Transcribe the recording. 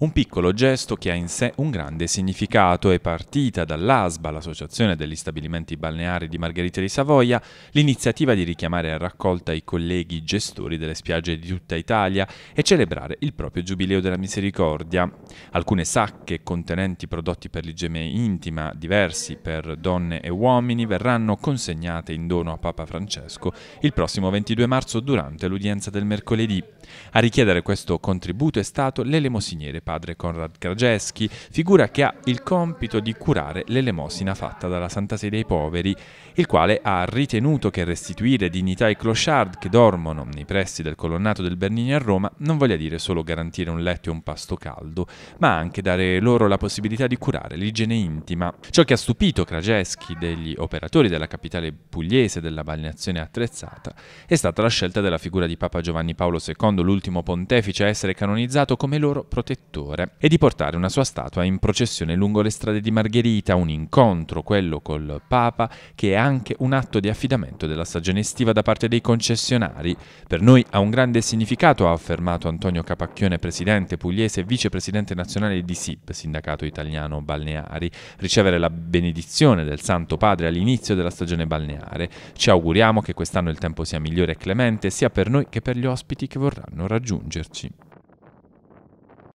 Un piccolo gesto che ha in sé un grande significato è partita dall'ASBA, l'Associazione degli Stabilimenti Balneari di Margherita di Savoia, l'iniziativa di richiamare a raccolta i colleghi gestori delle spiagge di tutta Italia e celebrare il proprio Giubileo della Misericordia. Alcune sacche contenenti prodotti per l'igiene intima, diversi per donne e uomini, verranno consegnate in dono a Papa Francesco il prossimo 22 marzo durante l'udienza del mercoledì. A richiedere questo contributo è stato l'elemosiniere padre Konrad Krajewski, figura che ha il compito di curare l'elemosina fatta dalla Santa Sede ai poveri, il quale ha ritenuto che restituire dignità ai clochard che dormono nei pressi del colonnato del Bernini a Roma non voglia dire solo garantire un letto e un pasto caldo, ma anche dare loro la possibilità di curare l'igiene intima. Ciò che ha stupito Krajewski degli operatori della capitale pugliese della balneazione attrezzata è stata la scelta della figura di Papa Giovanni Paolo II, l'ultimo pontefice a essere canonizzato come loro protettore scultore e di portare una sua statua in processione lungo le strade di Margherita, un incontro, quello col Papa, che è anche un atto di affidamento della stagione estiva da parte dei concessionari. Per noi ha un grande significato, ha affermato Antonio Capacchione, presidente pugliese e vicepresidente nazionale di SIP, Sindacato Italiano Balneari, ricevere la benedizione del Santo Padre all'inizio della stagione balneare. Ci auguriamo che quest'anno il tempo sia migliore e clemente sia per noi che per gli ospiti che vorranno raggiungerci.